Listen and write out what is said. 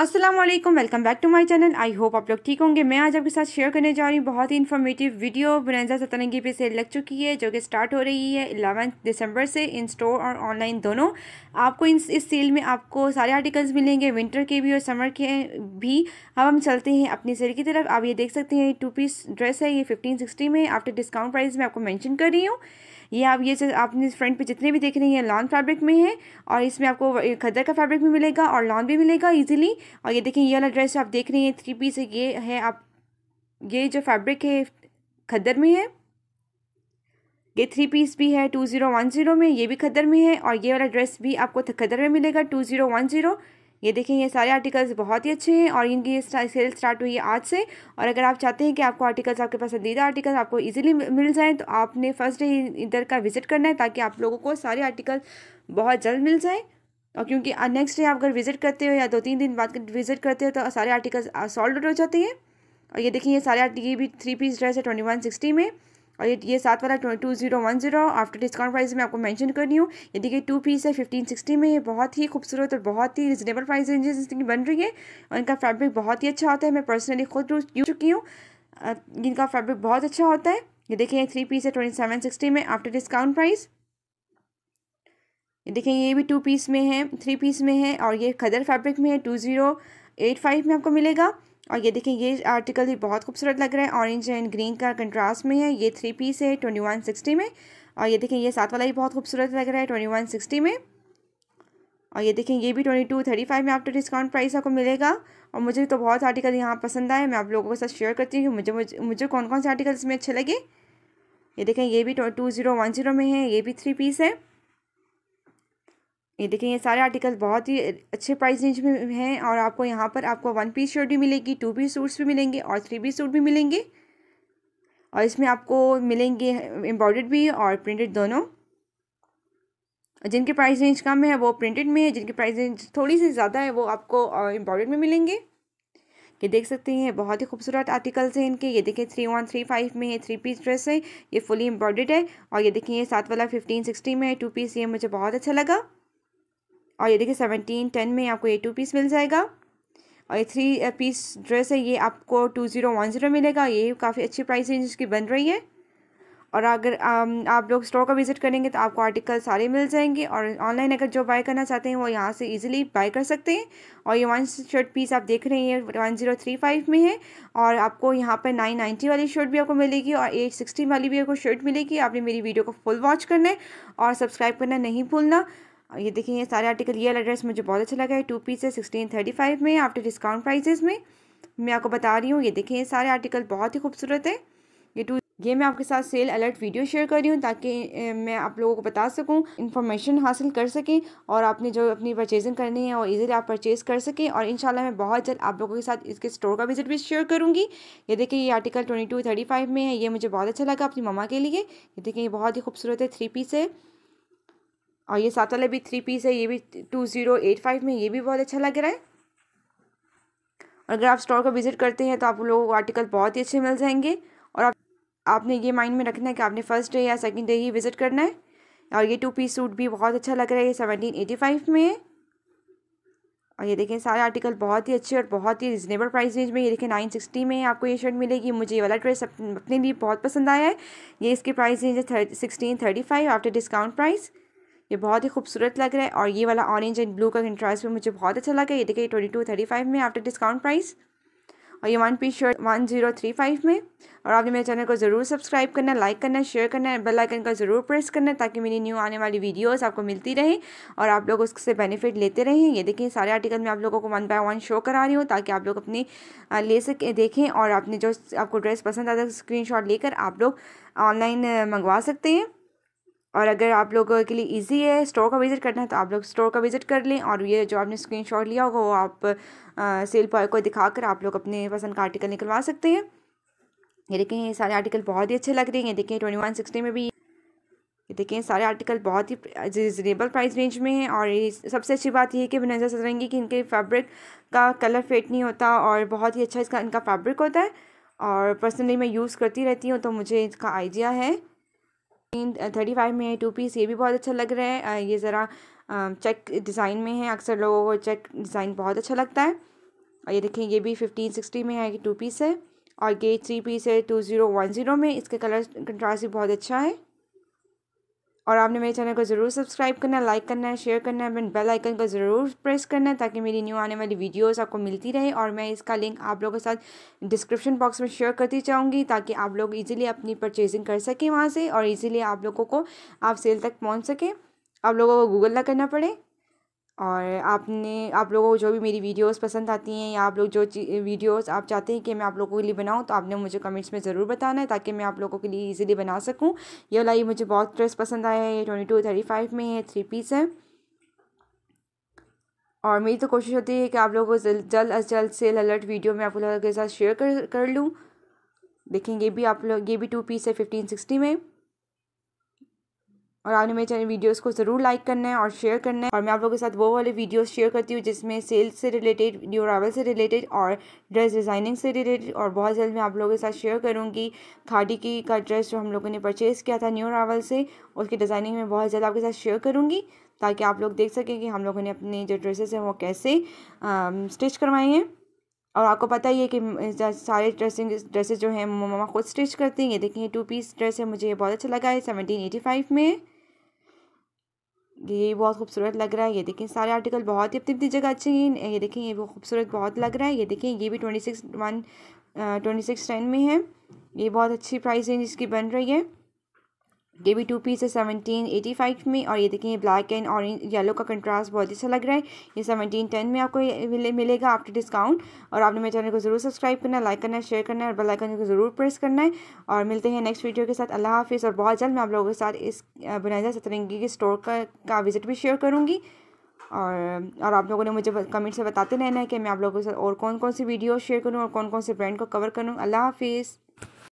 Aslam welcome back to my channel I hope आप लोग ठीक होंगे मैं आज आपके साथ शेयर करने जा रही हूँ बहुत ही इन्फॉर्मेटिव वीडियो बुनजा सतरंगी पे सेल लग चुकी है जो कि स्टार्ट हो रही है एलेवन दिसंबर से इन स्टोर और ऑनलाइन दोनों आपको इन इस सेल में आपको सारे आर्टिकल्स मिलेंगे विंटर के भी और समर के भी अब हम चलते हैं अपनी सेल की तरफ आप ये देख सकते हैं टू पीस ड्रेस है ये फिफ्टीन सिक्सटी में आफ्टर डिस्काउंट प्राइस में आपको मैंशन कर रही हूँ ये आप ये आपने फ्रंट पे जितने भी देख रहे हैं लॉन फैब्रिक में है और इसमें आपको खदर का फैब्रिक भी मिलेगा और लॉन भी मिलेगा इजीली और ये देखें ये वाला ड्रेस आप देख रहे हैं थ्री पीस ये है आप ये जो फैब्रिक है खदर में है ये थ्री पीस भी है टू ज़ीरो वन ज़ीरो में ये भी खदर में है और ये वाला ड्रेस भी आपको खदर में मिलेगा टू ज़ीरो वन ज़ीरो ये देखें ये सारे आर्टिकल्स बहुत ही अच्छे हैं और इनकी ये सेल स्टार्ट हुई है आज से और अगर आप चाहते हैं कि आपको आर्टिकल्स आपके पसंदीदा आर्टिकल्स आपको इजीली मिल जाएं तो आपने फर्स्ट डे इधर का विजिट करना है ताकि आप लोगों को सारे आर्टिकल बहुत जल्द मिल जाएँ और क्योंकि नेक्स्ट डे आप अगर विजिट करते हो या दो तीन दिन बाद विजिट करते हो तो सारे आर्टिकल्स सॉल्व हो जाते हैं और ये देखिए ये सारे ये भी थ्री पीस ड्रेस है ट्वेंटी वन सिक्सटी में और ये ये सात वाला two zero one zero after discount price में आपको मेंशन रही हूँ ये देखिए टू पीस है फिफ्टीन सिक्सटी में ये बहुत ही खूबसूरत और बहुत ही रिजनेबल प्राइस रेंजेस इसकी बन रही है और इनका फैब्रिक बहुत ही अच्छा होता है मैं पर्सनली खुद यूज चुकी हूँ इनका फैब्रिक बहुत अच्छा होता है ये देखिए थ्री पीस है ट्वेंटी सेवन सिक्सटी में आफ्टर डिस्काउंट प्राइस ये देखिए ये भी टू पीस में है थ्री पीस में है और ये खदर फैब्रिक में है टू ज़ीरो एट फाइव में आपको मिलेगा और ये देखें ये आर्टिकल भी बहुत खूबसूरत लग रहा है ऑरेंज एंड ग्रीन का कंट्रास्ट में है ये थ्री पीस है ट्वेंटी वन सिक्सटी में और ये देखें ये साथ वाला भी बहुत खूबसूरत लग रहा है ट्वेंटी वन सिक्सटी में और ये देखें ये भी ट्वेंटी टू थर्टी फाइव में आपको डिस्काउंट प्राइस आपको मिलेगा और मुझे तो बहुत आर्टिकल यहाँ पसंद आए मैं आप लोगों के साथ शेयर करती हूँ मुझे मुझे मुझे कौन कौन से आर्टिकल इसमें अच्छे लगे ये देखें ये भी टू ज़ीरो वन ज़ीरो में है ये भी थ्री पीस है ये देखें ये सारे आर्टिकल बहुत ही अच्छे प्राइस रेंज में हैं और आपको यहाँ पर आपको वन पीस शर्ट भी मिलेगी टू पीस सूट्स भी मिलेंगे और थ्री पीस सूट भी मिलेंगे और इसमें आपको मिलेंगे एम्ब्रॉयडर्ड भी और प्रिंटेड दोनों जिनके प्राइस रेंज कम है वो प्रिंटेड में है जिनकी प्राइस रेंज थोड़ी सी ज़्यादा है वो आपको एम्ब्रॉयडर्ड में मिलेंगे ये देख सकते हैं बहुत ही खूबसूरत आर्टिकल्स हैं इनके ये देखें थ्री वन थ्री फाइव में है थ्री पीस ड्रेस है ये फुली एम्ब्रॉयडर्ड है और ये देखिए सात वाला फिफ्टीन सिक्सटी में है टू पीस ये मुझे बहुत अच्छा लगा और ये देखिए सेवनटीन टेन में आपको ये टू पीस मिल जाएगा और ये थ्री पीस ड्रेस है ये आपको टू ज़ीरो वन ज़ीरो मिलेगा ये काफ़ी अच्छी प्राइस रेंज की बन रही है और अगर um, आप लोग स्टोर का विज़िट करेंगे तो आपको आर्टिकल सारे मिल जाएंगे और ऑनलाइन अगर जो बाय करना चाहते हैं वो यहाँ से इजीली बाय कर सकते हैं और ये वन शर्ट पीस आप देख रहे हैं वन ज़ीरो थ्री फाइव में है और आपको यहाँ पर नाइन नाइन्टी वाली शर्ट भी आपको मिलेगी और एट सिक्सटी वाली भी आपको शर्ट मिलेगी आपने मेरी वीडियो को फुल वॉच करना है और सब्सक्राइब करना नहीं भूलना ये देखिए ये सारे आर्टिकल ये एड्रेस मुझे बहुत अच्छा लगा है टू पीस है सिक्सटीन थर्टी फाइव में आफ्टर डिस्काउंट प्राइसेस में मैं आपको बता रही हूँ ये देखें ये सारे आर्टिकल बहुत ही खूबसूरत है ये टू ये मैं आपके साथ सेल अलर्ट वीडियो शेयर कर रही हूँ ताकि मैं आप लोगों को बता सकूँ इन्फॉर्मेशन हासिल कर सकें और आपने जो अपनी परचेजिंग करनी है वो ईजिली आप परचेज़ कर सकें और इंशाल्लाह मैं बहुत जल्द आप लोगों के साथ इसके स्टोर का विजिट भी शेयर करूँगी ये देखिए ये article twenty two thirty five में है ये मुझे बहुत अच्छा लगा अपनी ममा के लिए ये देखिए ये बहुत ही खूबसूरत है थ्री पीस है और ये सात वाला भी थ्री पीस है ये भी टू ज़ीरो एट फाइव में ये भी बहुत अच्छा लग रहा है और अगर आप स्टोर को विज़िट करते हैं तो आप लोगों को आर्टिकल बहुत ही अच्छे मिल जाएंगे और आप आपने ये माइंड में रखना है कि आपने फर्स्ट डे या सेकेंड डे ही विज़िट करना है और ये टू पीस सूट भी बहुत अच्छा लग रहा है ये सेवनटीन एटी फाइव में है और ये देखें सारे आर्टिकल बहुत ही अच्छे और बहुत ही रिजनेबल प्राइस रेंज में ये देखें नाइन सिक्सटी में आपको ये शर्ट मिलेगी मुझे ये वाला ड्रेस अपने लिए बहुत पसंद आया है ये इसकी प्राइस रेंज है sixteen thirty five after discount price ये बहुत ही खूबसूरत लग रहा है और ये वाला ऑरेंज एंड ब्लू का कंट्रास्ट भी मुझे बहुत अच्छा लगा ये देखिए ट्वेंटी टू थर्टी फाइव में आफ्टर डिस्काउंट प्राइस और ये one piece shirt one zero three five में और आपने मेरे चैनल को ज़रूर सब्सक्राइब करना लाइक करना शेयर करना है बेल आइकन का ज़रूर प्रेस करना ताकि मेरी न्यू आने वाली वीडियोज़ आपको मिलती रहे और आप लोग उससे बेनिफिट लेते रहें ये देखिए सारे आर्टिकल मैं आप लोगों को वन बाय वन शो करा रही हूँ ताकि आप लोग अपनी ले सके देखें और आपने जो आपको ड्रेस पसंद आता है स्क्रीन लेकर आप लोग ऑनलाइन मंगवा सकते हैं और अगर आप लोगों के लिए इजी है स्टोर का विज़िट करना है तो आप लोग स्टोर का विज़िट कर लें और ये जो आपने स्क्रीनशॉट लिया होगा वो आप आ, सेल बॉय को दिखाकर आप लोग अपने पसंद का आर्टिकल निकलवा सकते हैं ये देखें ये सारे आर्टिकल बहुत ही अच्छे लग रहे हैं ये देखें ट्वेंटी वन सिक्सटी में भी ये देखें सारे आर्टिकल बहुत ही रिजनेबल प्राइस रेंज में हैं और सबसे अच्छी बात यह है कि नज़र सजेंगे कि इनके फैब्रिक का कलर फेट नहीं होता और बहुत ही अच्छा इसका इनका फैब्रिक होता है और पर्सनली मैं यूज़ करती रहती हूँ तो मुझे इसका आइडिया है थर्टी फाइव uh, में है टू पीस ये भी बहुत अच्छा लग रहा है uh, ये ज़रा चेक डिज़ाइन में है अक्सर लोगों को चेक डिज़ाइन बहुत अच्छा लगता है और ये देखें ये भी फिफ्टीन सिक्सटी में है कि टू पीस है और ये थ्री पीस है टू ज़ीरो वन ज़ीरो में इसका कलर कंट्रास्ट भी बहुत अच्छा है और आपने मेरे चैनल को ज़रूर सब्सक्राइब करना लाइक करना है शेयर करना है एंड बेल आइकन को ज़रूर प्रेस करना है ताकि मेरी न्यू आने वाली वीडियोस आपको मिलती रहे और मैं इसका लिंक आप लोगों के साथ डिस्क्रिप्शन बॉक्स में शेयर करती चाहूँगी ताकि आप लोग ईजिली अपनी परचेजिंग कर सकें वहाँ से और ईजिली आप लोगों को आप सेल तक पहुँच सकें आप लोगों को गूगल ना करना पड़े और आपने आप लोगों को जो भी मेरी वीडियोस पसंद आती हैं या आप लोग जो वीडियोस आप चाहते हैं कि मैं आप लोगों के लिए बनाऊं तो आपने मुझे कमेंट्स में ज़रूर बताना है ताकि मैं आप लोगों के लिए इजीली बना सकूं ये वाला ये मुझे बहुत ड्रेस पसंद आया है ये ट्वेंटी टू थर्टी फाइव में है थ्री पीस है और मेरी तो कोशिश होती है कि आप लोगों को जल्द अज जल्द सेल अलर्ट वीडियो में आप लोगों के साथ शेयर कर कर लूँ देखेंगे भी आप लोग ये भी टू पीस है फिफ्टीन सिक्सटी में और आपने मेरे चैनल वीडियोस को ज़रूर लाइक करना है और शेयर करना है और मैं आप लोगों के साथ वो वाले वीडियोस शेयर करती हूँ जिसमें सेल्स से रिलेटेड न्यू अरावल से रिलेटेड और ड्रेस डिज़ाइनिंग से रिलेटेड और बहुत जल्द मैं आप लोगों के साथ शेयर करूँगी खादी की का ड्रेस जो हम लोगों ने परचेज़ किया था न्यू अरावल से उसकी डिज़ाइनिंग में बहुत जल्द आपके साथ शेयर करूँगी ताकि आप लोग देख सकें कि हम लोगों ने अपने जो ड्रेसेस हैं वो कैसे स्टिच करवाए हैं और आपको पता ही है कि सारे ड्रेसिंग ड्रेसेस जो हैं ममा खुद स्टिच करती हैं ये देखिए टू पीस ड्रेस है मुझे ये बहुत अच्छा लगा है सेवनटीन एटी फाइव में ये बहुत खूबसूरत लग रहा है ये देखिए सारे आर्टिकल बहुत ही अपनी अपनी जगह अच्छे हैं ये देखिए ये बहुत खूबसूरत बहुत लग रहा है ये देखिए ये भी twenty six one twenty six ten में है ये बहुत अच्छी प्राइस रेंज इसकी बन रही है ये भी टू पीस है सेवनटीन एटी फाइव में और ये देखिए ब्लैक एंड ऑरेंज येलो का कंट्रास्ट बहुत ही अच्छा लग रहा है ये सेवनटीन टेन में आपको मिले, मिलेगा आफ्टर डिस्काउंट और आपने मेरे चैनल को जरूर सब्सक्राइब करना लाइक करना शेयर करना है और बेल आइकन को जरूर प्रेस करना है और मिलते हैं नेक्स्ट वीडियो के साथ अल्लाह हाफिज़ और बहुत जल्द मैं आप लोगों के साथ इस बनाजा सतरंगी के स्टोर का, का विज़िट भी शेयर करूँगी और और आप लोगों ने मुझे कमेंट से बताते रहना है कि मैं आप लोगों के साथ और कौन कौन सी वीडियो शेयर करूँ और कौन कौन से ब्रांड को कवर करूँ अल्लाह हाफिज़